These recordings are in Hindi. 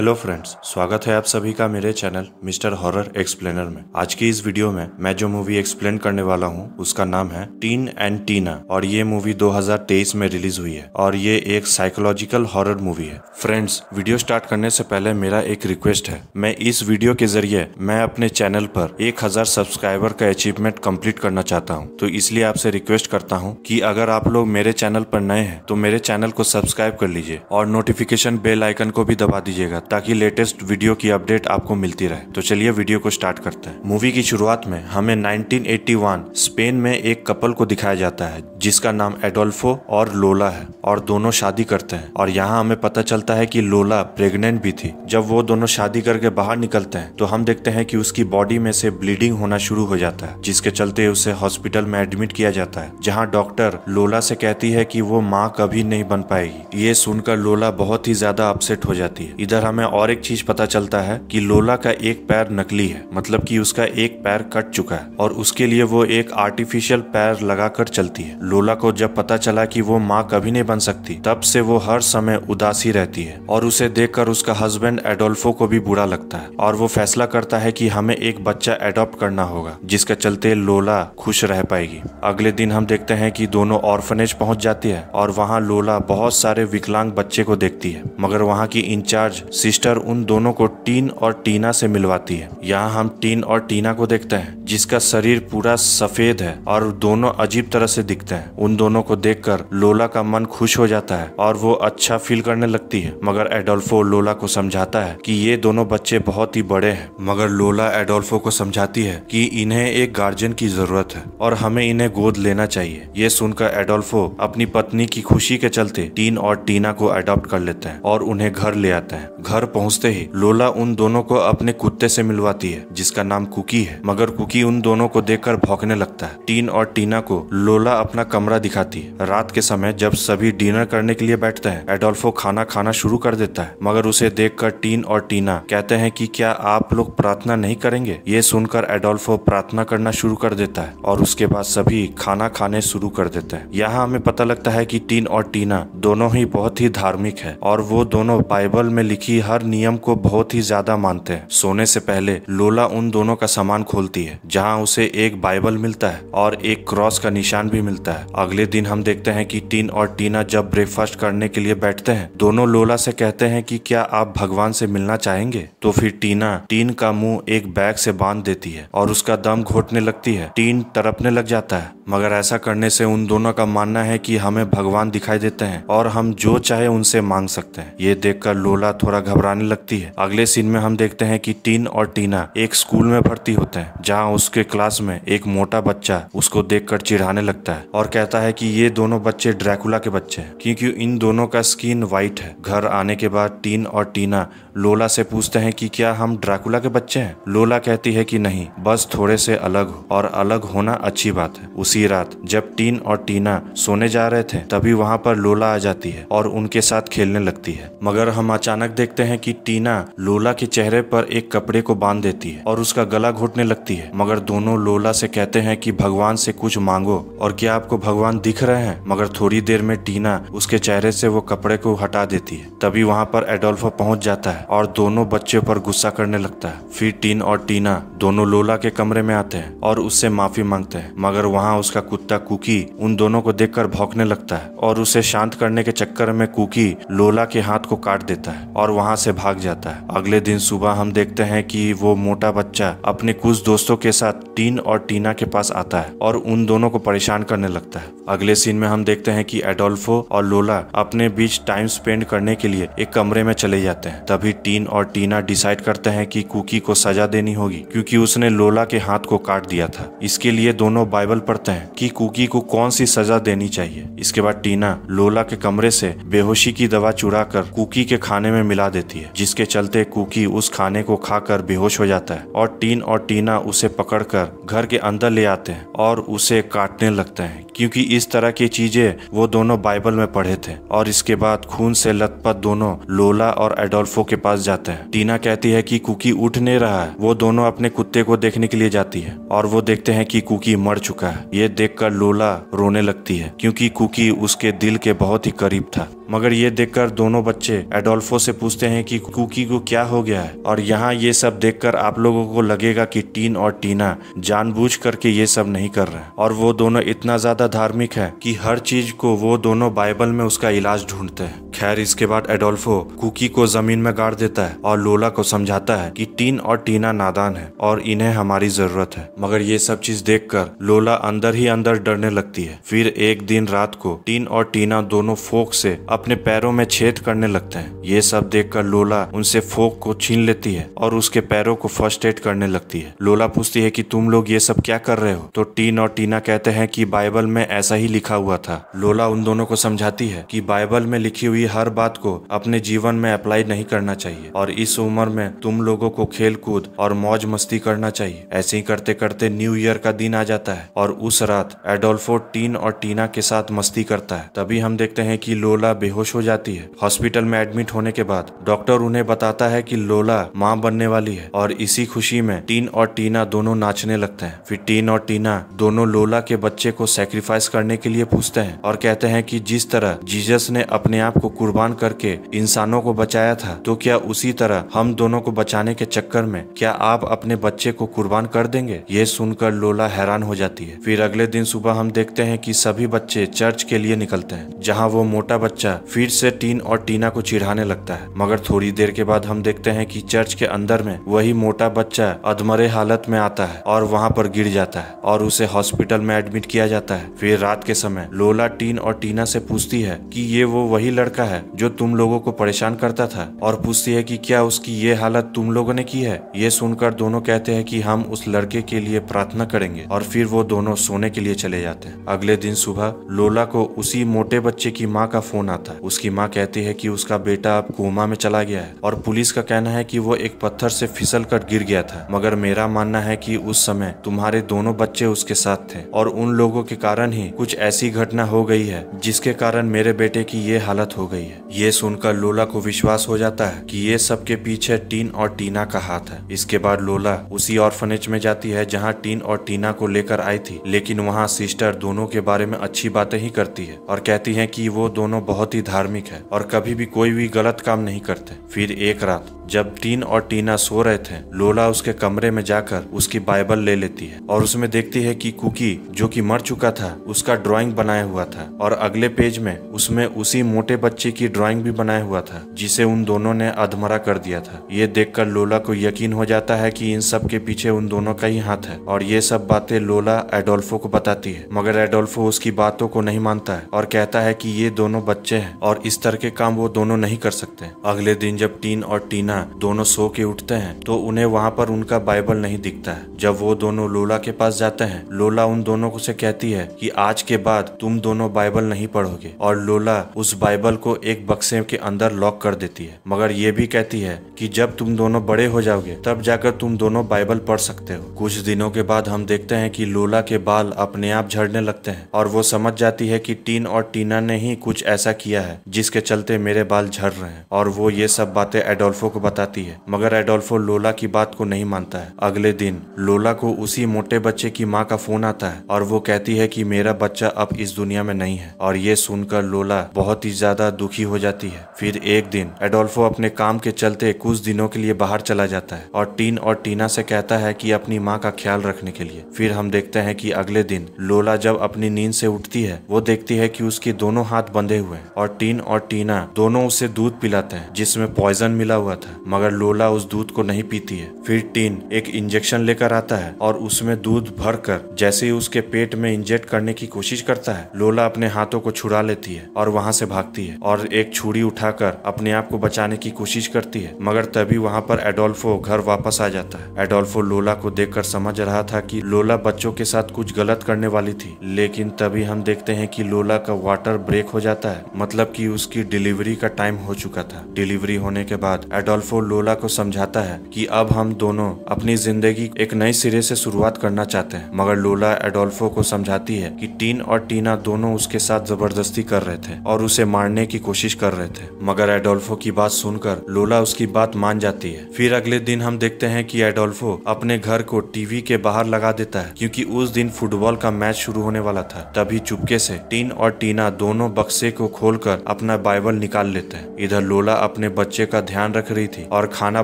हेलो फ्रेंड्स स्वागत है आप सभी का मेरे चैनल मिस्टर हॉरर एक्सप्लेनर में आज की इस वीडियो में मैं जो मूवी एक्सप्लेन करने वाला हूँ उसका नाम है टीन एंड टीना और ये मूवी 2023 में रिलीज हुई है और ये एक साइकोलॉजिकल हॉरर मूवी है फ्रेंड्स वीडियो स्टार्ट करने से पहले मेरा एक रिक्वेस्ट है मैं इस वीडियो के जरिए मैं अपने चैनल पर एक सब्सक्राइबर का अचीवमेंट कम्प्लीट करना चाहता हूँ तो इसलिए आपसे रिक्वेस्ट करता हूँ की अगर आप लोग मेरे चैनल पर नए हैं तो मेरे चैनल को सब्सक्राइब कर लीजिए और नोटिफिकेशन बेल आइकन को भी दबा दीजिएगा ताकि लेटेस्ट वीडियो की अपडेट आपको मिलती रहे तो चलिए वीडियो को स्टार्ट करते हैं मूवी की शुरुआत में हमें 1981 स्पेन में एक कपल को दिखाया जाता है जिसका नाम एडोल्फो और लोला है और दोनों शादी करते हैं और यहाँ हमें पता चलता है की लोला प्रेगनेंट भी थी जब वो दोनों शादी करके बाहर निकलते हैं तो हम देखते हैं कि उसकी बॉडी में से ब्लीडिंग होना शुरू हो जाता है जिसके चलते उसे हॉस्पिटल में एडमिट किया जाता है जहाँ डॉक्टर लोला से कहती है कि वो माँ कभी नहीं बन पाएगी ये सुनकर लोला बहुत ही ज्यादा अपसेट हो जाती है इधर हमें हमें और एक चीज पता चलता है कि लोला का एक पैर नकली है मतलब कि उसका एक पैर कट चुका है और उसके लिए वो एक आर्टिफिशियल पैर लगाकर चलती है लोला को जब पता चला कि वो माँ कभी नहीं बन सकती तब से वो हर समय उदासी रहती है और उसे देखकर उसका हस्बैंड एडोल्फो को भी बुरा लगता है और वो फैसला करता है कि हमें एक बच्चा एडॉप्ट करना होगा जिसके चलते लोला खुश रह पाएगी अगले दिन हम देखते हैं कि दोनों ऑर्फनेज पहुंच जाती है और वहाँ लोला बहुत सारे विकलांग बच्चे को देखती है मगर वहाँ की इंचार्ज सिस्टर उन दोनों को टीन और टीना से मिलवाती है यहाँ हम टीन और टीना को देखते हैं जिसका शरीर पूरा सफेद है और दोनों अजीब तरह से दिखते हैं उन दोनों को देखकर लोला का मन खुश हो जाता है और वो अच्छा फील करने लगती है मगर एडोल्फो लोला को समझाता है कि ये दोनों बच्चे बहुत ही बड़े हैं मगर लोला एडोल्फो को समझाती है कि इन्हें एक गार्जियन की जरूरत है और हमें इन्हें गोद लेना चाहिए ये सुनकर एडोल्फो अपनी पत्नी की खुशी के चलते टीन और टीना को अडोप्ट कर लेते हैं और उन्हें घर ले आते हैं घर पहुंचते ही लोला उन दोनों को अपने कुत्ते से मिलवाती है जिसका नाम कुकी है मगर कुकी उन दोनों को देखकर भौंकने लगता है टीन और टीना को लोला अपना कमरा दिखाती है रात के समय जब सभी डिनर करने के लिए बैठते हैं एडोल्फो खाना खाना शुरू कर देता है मगर उसे कर टीन और टीना कहते हैं की क्या आप लोग प्रार्थना नहीं करेंगे ये सुनकर एडोल्फो प्रार्थना करना शुरू कर देता है और उसके बाद सभी खाना खाने शुरू कर देते हैं यहाँ हमें पता लगता है कि टीन और टीना दोनों ही बहुत ही धार्मिक है और वो दोनों बाइबल में लिखी की हर नियम को बहुत ही ज्यादा मानते हैं सोने से पहले लोला उन दोनों का सामान खोलती है जहाँ उसे एक बाइबल मिलता है और एक क्रॉस का निशान भी मिलता है अगले दिन हम देखते हैं कि टीन और टीना जब ब्रेकफास्ट करने के लिए बैठते हैं दोनों लोला से कहते हैं कि क्या आप भगवान से मिलना चाहेंगे तो फिर टीना टीन का मुंह एक बैग से बांध देती है और उसका दम घोटने लगती है टीन तड़पने लग जाता है मगर ऐसा करने से उन दोनों का मानना है कि हमें भगवान दिखाई देते हैं और हम जो चाहे उनसे मांग सकते हैं ये देखकर लोला थोड़ा घबराने लगती है अगले सीन में हम देखते हैं कि टीन और टीना एक स्कूल में भर्ती होते हैं जहाँ उसके क्लास में एक मोटा बच्चा उसको देखकर चिढ़ाने लगता है और कहता है कि ये दोनों बच्चे ड्रैकुला के बच्चे हैं क्योंकि इन दोनों का स्किन व्हाइट है घर आने के बाद टीन और टीना लोला से पूछते हैं कि क्या हम ड्राकुला के बच्चे हैं लोला कहती है कि नहीं बस थोड़े से अलग हो और अलग होना अच्छी बात है उसी रात जब टीन और टीना सोने जा रहे थे तभी वहाँ पर लोला आ जाती है और उनके साथ खेलने लगती है मगर हम अचानक देखते हैं कि टीना लोला के चेहरे पर एक कपड़े को बांध देती है और उसका गला घोटने लगती है मगर दोनों लोला से कहते हैं कि भगवान से कुछ मांगो और क्या आपको भगवान दिख रहे हैं मगर थोड़ी देर में टीना उसके चेहरे से वो कपड़े को हटा देती है तभी वहाँ पर एडोल्फो पहुंच जाता है है और दोनों बच्चे पर गुस्सा करने लगता है फिर टीन और टीना दोनों लोला के कमरे में आते हैं और उससे माफी मांगते हैं मगर वहाँ उसका कुत्ता कुकी उन दोनों को देखकर भौंकने लगता है और उसे शांत करने के चक्कर में कुकी लोला के हाथ को काट देता है और वहाँ से भाग जाता है अगले दिन सुबह हम देखते हैं कि वो मोटा बच्चा अपने कुछ दोस्तों के साथ टीन और टीना के पास आता है और उन दोनों को परेशान करने लगता है अगले सीन में हम देखते हैं कि एडोल्फो और लोला अपने बीच टाइम स्पेंड करने के लिए एक कमरे में चले जाते हैं तभी अभी टीन और टीना डिसाइड करते हैं कि कुकी को सजा देनी होगी क्योंकि उसने लोला के हाथ को काट दिया था इसके लिए दोनों बाइबल पढ़ते हैं कि कुकी को कौन सी सजा देनी चाहिए इसके बाद टीना लोला के कमरे से बेहोशी की दवा चुरा कर कुकी के खाने में मिला देती है जिसके चलते कुकी उस खाने को खाकर बेहोश हो जाता है और टीन और टीना उसे पकड़कर घर के अंदर ले आते हैं और उसे काटने लगते हैं क्योंकि इस तरह की चीजें वो दोनों बाइबल में पढ़े थे और इसके बाद खून से लथपथ दोनों लोला और एडोल्फो के पास जाते हैं टीना कहती है कि कुकी उठ नहीं रहा है वो दोनों अपने कुत्ते को देखने के लिए जाती है और वो देखते हैं कि कुकी मर चुका है ये देखकर लोला रोने लगती है क्योंकि कुकी उसके दिल के बहुत ही करीब था मगर ये देखकर दोनों बच्चे एडोल्फो से पूछते हैं कि कुकी को क्या हो गया है और यहाँ ये सब देखकर आप लोगों को लगेगा कि टीन और टीना जानबूझ करके ये सब नहीं कर रहे और वो दोनों इतना ज्यादा धार्मिक है कि हर चीज को वो दोनों बाइबल में उसका इलाज ढूंढते हैं खैर इसके बाद एडोल्फो कुकी को जमीन में गाड़ देता है और लोला को समझाता है कि टीन और टीना नादान है और इन्हें हमारी जरूरत है मगर ये सब चीज देख लोला अंदर ही अंदर डरने लगती है फिर एक दिन रात को टीन और टीना दोनों फोक से अपने पैरों में छेद करने लगते हैं ये सब देखकर लोला उनसे फोक को छीन लेती है और उसके पैरों को फर्स्ट एड करने लगती है लोला पूछती है कि तुम लोग ये सब क्या कर रहे हो तो टीन और टीना कहते हैं कि बाइबल में ऐसा ही लिखा हुआ था लोला उन दोनों को समझाती है कि बाइबल में लिखी हुई हर बात को अपने जीवन में अप्लाई नहीं करना चाहिए और इस उम्र में तुम लोगों को खेल कूद और मौज मस्ती करना चाहिए ऐसे ही करते करते न्यू ईयर का दिन आ जाता है और उस रात एडोल्फो टीन और टीना के साथ मस्ती करता है तभी हम देखते हैं कि लोला बेहोश हो जाती है हॉस्पिटल में एडमिट होने के बाद डॉक्टर उन्हें बताता है कि लोला माँ बनने वाली है और इसी खुशी में टीन और टीना दोनों नाचने लगते हैं फिर टीन और टीना दोनों लोला के बच्चे को सेक्रीफाइस करने के लिए पूछते हैं और कहते हैं कि जिस तरह जीजस ने अपने आप को कुर्बान करके इंसानों को बचाया था तो क्या उसी तरह हम दोनों को बचाने के चक्कर में क्या आप अपने बच्चे को कुर्बान कर देंगे ये सुनकर लोला हैरान हो जाती है फिर अगले दिन सुबह हम देखते हैं कि सभी बच्चे चर्च के लिए निकलते हैं जहाँ वो मोटा बच्चा फिर से टीन और टीना को चिढ़ाने लगता है मगर थोड़ी देर के बाद हम देखते हैं कि चर्च के अंदर में वही मोटा बच्चा अधमरे हालत में आता है और वहाँ पर गिर जाता है और उसे हॉस्पिटल में एडमिट किया जाता है फिर रात के समय लोला टीन और टीना से पूछती है कि ये वो वही लड़का है जो तुम लोगों को परेशान करता था और पूछती है कि क्या उसकी ये हालत तुम लोगों ने की है ये सुनकर दोनों कहते हैं कि हम उस लड़के के लिए प्रार्थना करेंगे और फिर वो दोनों सोने के लिए चले जाते हैं अगले दिन सुबह लोला को उसी मोटे बच्चे की माँ का फोन आता आता है उसकी माँ कहती है कि उसका बेटा अब कोमा में चला गया है और पुलिस का कहना है कि वो एक पत्थर से फिसल कर गिर गया था मगर मेरा मानना है कि उस समय तुम्हारे दोनों बच्चे उसके साथ थे और उन लोगों के कारण ही कुछ ऐसी घटना हो गई है जिसके कारण मेरे बेटे की ये हालत हो गई है ये सुनकर लोला को विश्वास हो जाता है कि ये सब के पीछे टीन और टीना का हाथ है इसके बाद लोला उसी ऑर्फनेज में जाती है जहाँ टीन और टीना को लेकर आई थी लेकिन वहाँ सिस्टर दोनों के बारे में अच्छी बातें ही करती है और कहती है की वो दोनों बहुत बहुत ही धार्मिक है और कभी भी कोई भी गलत काम नहीं करते फिर एक रात जब टीन और टीना सो रहे थे लोला उसके कमरे में जाकर उसकी बाइबल ले लेती है और उसमें देखती है कि कुकी जो कि मर चुका था उसका ड्राइंग बनाया हुआ था और अगले पेज में उसमें उसी मोटे बच्चे की ड्राइंग भी बनाया हुआ था जिसे उन दोनों ने अधमरा कर दिया था ये देख लोला को यकीन हो जाता है की इन सब के पीछे उन दोनों का ही हाथ है और ये सब बातें लोला एडोल्फो को बताती है मगर एडोल्फो उसकी बातों को नहीं मानता है और कहता है की ये दोनों बच्चे है और इस तरह के काम वो दोनों नहीं कर सकते अगले दिन जब टीन और टीना दोनों सो के उठते हैं तो उन्हें वहाँ पर उनका बाइबल नहीं दिखता है जब वो दोनों लोला के पास जाते हैं लोला उन दोनों से कहती है कि आज के बाद तुम दोनों बाइबल नहीं पढ़ोगे और लोला उस बाइबल को एक बक्से के अंदर लॉक कर देती है मगर ये भी कहती है कि जब तुम दोनों बड़े हो जाओगे तब जाकर तुम दोनों बाइबल पढ़ सकते हो कुछ दिनों के बाद हम देखते हैं कि लोला के बाल अपने आप झड़ने लगते हैं और वो समझ जाती है कि टीन और टीना ने ही कुछ ऐसा किया है जिसके चलते मेरे बाल झड़ रहे हैं और वो ये सब बातें एडोल्फो को बताती है मगर एडोल्फो लोला की बात को नहीं मानता है अगले दिन लोला को उसी मोटे बच्चे की माँ का फोन आता है और वो कहती है कि मेरा बच्चा अब इस दुनिया में नहीं है और ये सुनकर लोला बहुत ही ज्यादा दुखी हो जाती है फिर एक दिन एडोल्फो अपने काम के चलते कुछ दिनों के लिए बाहर चला जाता है और टीन और टीना से कहता है कि अपनी माँ का ख्याल रखने के लिए फिर हम देखते हैं कि अगले दिन लोला जब अपनी नींद से उठती है वो देखती है कि उसके दोनों हाथ बंधे हुए हैं और टीन और टीना दोनों उसे दूध पिलाते हैं जिसमें पॉइजन मिला हुआ था है मगर लोला उस दूध को नहीं पीती है फिर टीन एक इंजेक्शन लेकर आता है और उसमें दूध भर कर जैसे ही उसके पेट में इंजेक्ट करने की कोशिश करता है लोला अपने हाथों को छुड़ा लेती है और वहां से भागती है और एक छुड़ी उठाकर अपने आप को बचाने की कोशिश करती है मगर तभी वहां पर एडोल्फो घर वापस आ जाता है एडोल्फो लोला को देख समझ रहा था की लोला बच्चों के साथ कुछ गलत करने वाली थी लेकिन तभी हम देखते है की लोला का वाटर ब्रेक हो जाता है मतलब कि उसकी डिलीवरी का टाइम हो चुका था डिलीवरी होने के बाद एडोल्फ अडोल्फो लोला को समझाता है कि अब हम दोनों अपनी जिंदगी एक नए सिरे से शुरुआत करना चाहते हैं मगर लोला एडोल्फो को समझाती है कि टीन और टीना दोनों उसके साथ जबरदस्ती कर रहे थे और उसे मारने की कोशिश कर रहे थे मगर एडोल्फो की बात सुनकर लोला उसकी बात मान जाती है फिर अगले दिन हम देखते हैं कि एडोल्फो अपने घर को टीवी के बाहर लगा देता है क्योंकि उस दिन फुटबॉल का मैच शुरू होने वाला था तभी चुपके से टीन और टीना दोनों बक्से को खोलकर अपना बाइबल निकाल लेते हैं इधर लोला अपने बच्चे का ध्यान रख रही थी और खाना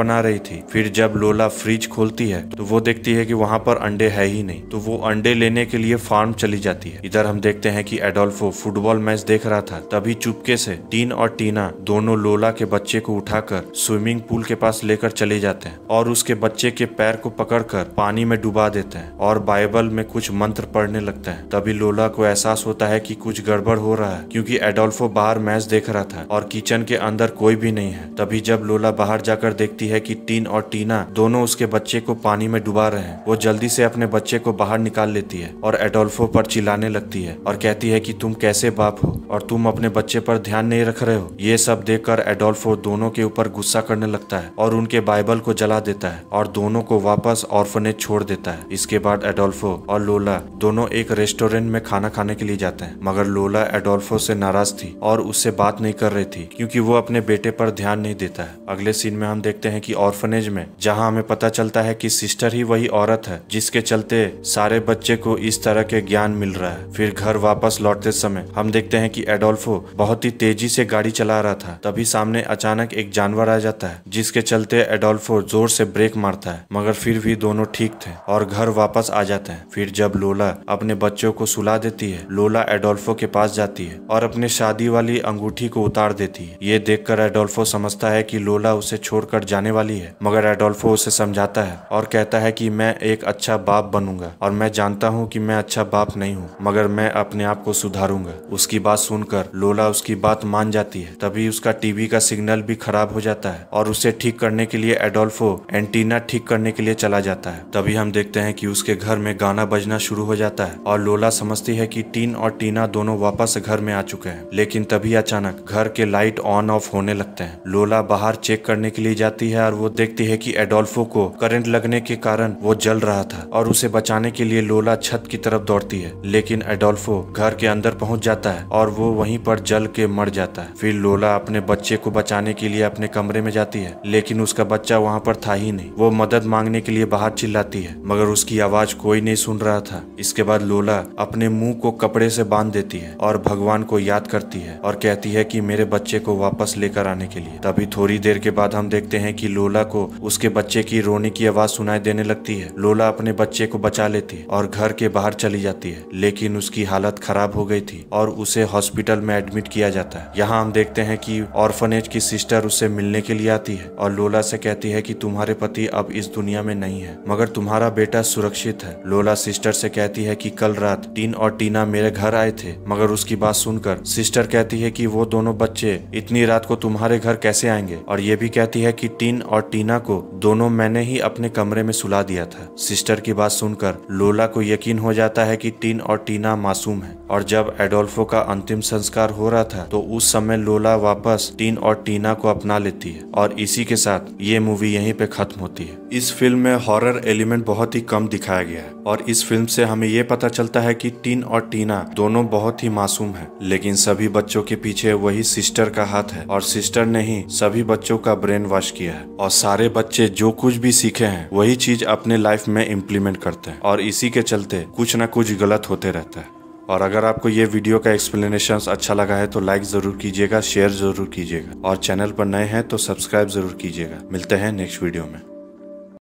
बना रही थी फिर जब लोला फ्रिज खोलती है तो वो देखती है कि वहाँ पर अंडे है ही नहीं तो वो अंडे लेने के लिए फार्म चली जाती है इधर हम देखते हैं कि एडोल्फो फुटबॉल मैच देख रहा था तभी चुपके से टीन और टीना दोनों लोला के बच्चे को उठाकर स्विमिंग पूल के पास लेकर चले जाते हैं और उसके बच्चे के पैर को पकड़कर पानी में डुबा देते हैं और बाइबल में कुछ मंत्र पढ़ने लगते हैं तभी लोला को एहसास होता है कि कुछ गड़बड़ हो रहा है क्योंकि एडोल्फो बाहर मैच देख रहा था और किचन के अंदर कोई भी नहीं है तभी जब लोला बाहर बाहर जाकर देखती है कि टीन और टीना दोनों उसके बच्चे को पानी में डुबा रहे हैं वो जल्दी से अपने बच्चे को बाहर निकाल लेती है और एडोल्फो पर चिल्लाने लगती है और कहती है कि तुम कैसे बाप हो और तुम अपने बच्चे पर ध्यान नहीं रख रहे हो ये सब कर एडोल्फो दोनों के ऊपर गुस्सा करने लगता है और उनके बाइबल को जला देता है और दोनों को वापस ऑर्फनेज छोड़ देता है इसके बाद एडोल्फो और लोला दोनों एक रेस्टोरेंट में खाना खाने के लिए जाते हैं मगर लोला एडोल्फो से नाराज थी और उससे बात नहीं कर रही थी क्योंकि वो अपने बेटे पर ध्यान नहीं देता है अगले सीन में हम देखते हैं कि ऑर्फनेज में जहां हमें पता चलता है कि सिस्टर ही वही औरत है जिसके चलते सारे बच्चे को इस तरह के ज्ञान मिल रहा है फिर घर वापस लौटते समय हम देखते हैं कि एडोल्फो बहुत ही तेजी से गाड़ी चला रहा था तभी सामने अचानक एक जानवर आ जाता है जिसके चलते एडोल्फो जोर से ब्रेक मारता है मगर फिर भी दोनों ठीक थे और घर वापस आ जाते हैं फिर जब लोला अपने बच्चों को सुला देती है लोला एडोल्फो के पास जाती है और अपने शादी वाली अंगूठी को उतार देती है ये देखकर एडोल्फो समझता है कि लोला उसे उसे छोड़कर जाने वाली है मगर एडोल्फो उसे समझाता है और कहता है कि मैं एक अच्छा बाप बनूंगा और मैं जानता हूँ कि मैं अच्छा बाप नहीं हूँ मगर मैं अपने आप को सुधारूंगा उसकी बात सुनकर लोला उसकी बात मान जाती है तभी उसका टीवी का सिग्नल भी खराब हो जाता है और उसे ठीक करने के लिए एडोल्फो एंटीना ठीक करने के लिए चला जाता है तभी हम देखते हैं कि उसके घर में गाना बजना शुरू हो जाता है और लोला समझती है कि टीन और टीना दोनों वापस घर में आ चुके हैं लेकिन तभी अचानक घर के लाइट ऑन ऑफ होने लगते हैं लोला बाहर चेक करने करने के लिए जाती है और वो देखती है कि एडोल्फो को करंट लगने के कारण वो जल रहा था और उसे बचाने के लिए लोला छत की तरफ दौड़ती है लेकिन एडोल्फो घर के अंदर पहुंच जाता है और वो वहीं पर जल के मर जाता है फिर लोला अपने बच्चे को बचाने के लिए अपने कमरे में जाती है लेकिन उसका बच्चा वहाँ पर था ही नहीं वो मदद मांगने के लिए बाहर चिल्लाती है मगर उसकी आवाज कोई नहीं सुन रहा था इसके बाद लोला अपने मुंह को कपड़े से बांध देती है और भगवान को याद करती है और कहती है कि मेरे बच्चे को वापस लेकर आने के लिए तभी थोड़ी देर के बाद बाद हम देखते हैं कि लोला को उसके बच्चे की रोने की आवाज सुनाई देने लगती है लोला अपने बच्चे को बचा लेती है और घर के बाहर चली जाती है लेकिन उसकी हालत खराब हो गई थी और उसे हॉस्पिटल में एडमिट किया जाता है यहाँ हम देखते हैं कि ऑर्फनेज की सिस्टर उसे मिलने के लिए आती है और लोला से कहती है कि तुम्हारे पति अब इस दुनिया में नहीं है मगर तुम्हारा बेटा सुरक्षित है लोला सिस्टर से कहती है कि कल रात टीन और टीना मेरे घर आए थे मगर उसकी बात सुनकर सिस्टर कहती है कि वो दोनों बच्चे इतनी रात को तुम्हारे घर कैसे आएंगे और ये भी कहती है कि टीन और टीना को दोनों मैंने ही अपने कमरे में सुला दिया था सिस्टर की बात सुनकर लोला को यकीन हो जाता है कि टीन और टीना मासूम है और जब एडोल्फो का अंतिम संस्कार हो रहा था तो उस समय लोला वापस टीन और टीना को अपना लेती है और इसी के साथ ये मूवी यहीं पे खत्म होती है इस फिल्म में हॉरर एलिमेंट बहुत ही कम दिखाया गया है और इस फिल्म से हमें ये पता चलता है कि टीन और टीना दोनों बहुत ही मासूम है लेकिन सभी बच्चों के पीछे वही सिस्टर का हाथ है और सिस्टर ने ही सभी बच्चों का ब्रेन वॉश किया है और सारे बच्चे जो कुछ भी सीखे हैं वही चीज अपने लाइफ में इम्प्लीमेंट करते हैं और इसी के चलते कुछ ना कुछ गलत होते रहता है और अगर आपको ये वीडियो का एक्सप्लेनेशन अच्छा लगा है तो लाइक ज़रूर कीजिएगा शेयर ज़रूर कीजिएगा और चैनल पर नए हैं तो सब्सक्राइब ज़रूर कीजिएगा मिलते हैं नेक्स्ट वीडियो में